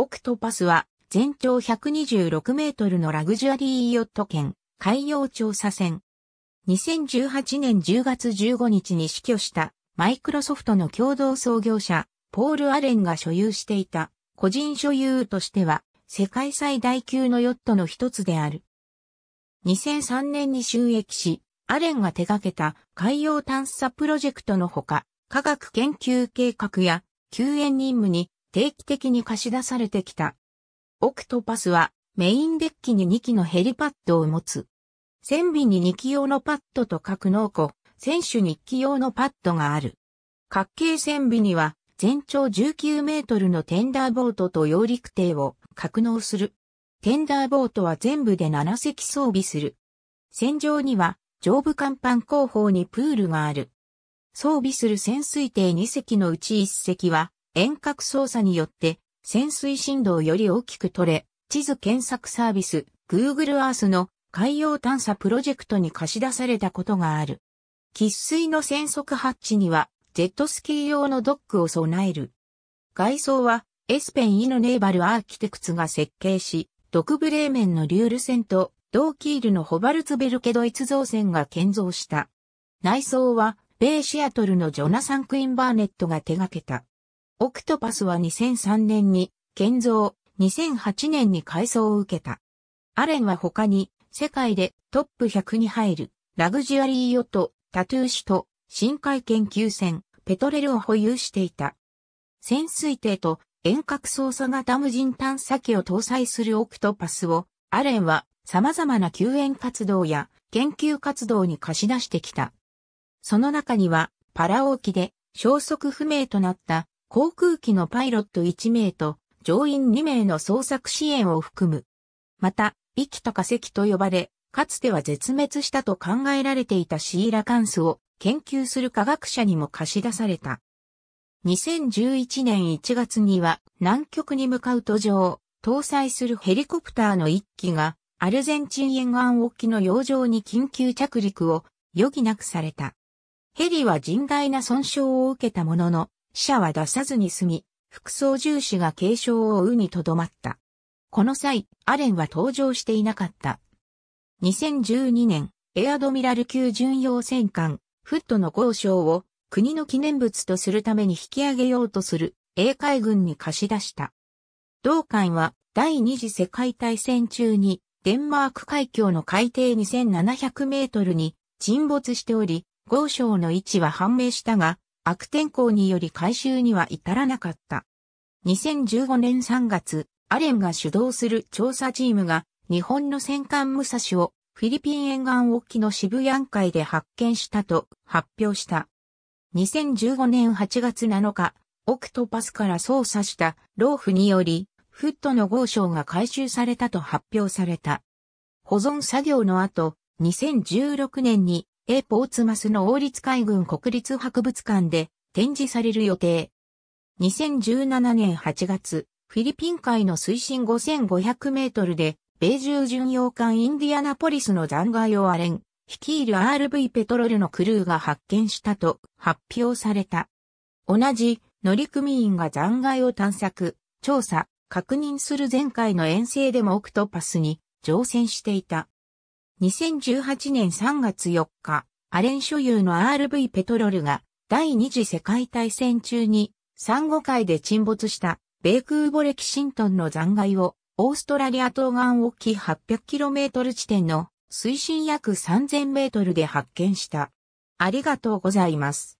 オクトパスは全長126メートルのラグジュアリーヨット県海洋調査船。2018年10月15日に死去したマイクロソフトの共同創業者ポール・アレンが所有していた個人所有としては世界最大級のヨットの一つである。2003年に収益し、アレンが手掛けた海洋探査プロジェクトのほか、科学研究計画や救援任務に定期的に貸し出されてきた。オクトパスはメインデッキに2機のヘリパッドを持つ。船尾に2機用のパッドと格納庫、船首に1機用のパッドがある。角形船尾には全長19メートルのテンダーボートと揚陸艇を格納する。テンダーボートは全部で7隻装備する。船上には上部甲板後方にプールがある。装備する潜水艇2隻のうち1隻は遠隔操作によって潜水振動より大きく取れ、地図検索サービス Google Earth の海洋探査プロジェクトに貸し出されたことがある。喫水の潜速ハッチにはジェットスキー用のドックを備える。外装はエスペン・イノネーバルアーキテクツが設計し、ドクブレーメンのリュール船と同キールのホバルツベルケドイツ造船が建造した。内装は、米シアトルのジョナサン・クインバーネットが手掛けた。オクトパスは2003年に建造、2008年に改装を受けた。アレンは他に世界でトップ100に入るラグジュアリーヨット、タトゥーシと深海研究船、ペトレルを保有していた。潜水艇と遠隔操作型無人探査機を搭載するオクトパスをアレンは様々な救援活動や研究活動に貸し出してきた。その中にはパラオ沖で消息不明となった航空機のパイロット1名と乗員2名の捜索支援を含む。また、生きと化石と呼ばれ、かつては絶滅したと考えられていたシーラカンスを研究する科学者にも貸し出された。2011年1月には南極に向かう途上、搭載するヘリコプターの1機がアルゼンチン沿岸沖の洋上に緊急着陸を余儀なくされた。ヘリは甚大な損傷を受けたものの、死者は出さずに済み、副操縦士が軽傷を負うにとどまった。この際、アレンは登場していなかった。2012年、エアドミラル級巡洋戦艦、フットの豪商を国の記念物とするために引き上げようとする英海軍に貸し出した。同艦は第二次世界大戦中にデンマーク海峡の海底2700メートルに沈没しており、豪商の位置は判明したが、悪天候により回収には至らなかった。2015年3月、アレンが主導する調査チームが日本の戦艦武蔵をフィリピン沿岸沖の渋谷海で発見したと発表した。2015年8月7日、オクトパスから操作したローフにより、フットの豪商が回収されたと発表された。保存作業の後、2016年に A ポーツマスの王立海軍国立博物館で展示される予定。2017年8月、フィリピン海の水深5500メートルで、米中巡洋艦インディアナポリスの残骸をアレン、率いる RV ペトロルのクルーが発見したと発表された。同じ乗組員が残骸を探索、調査、確認する前回の遠征でもオクトパスに乗船していた。2018年3月4日、アレン所有の RV ペトロルが第二次世界大戦中に珊瑚海で沈没した米空母レキシントンの残骸をオーストラリア東岸沖 800km 地点の水深約 3000m で発見した。ありがとうございます。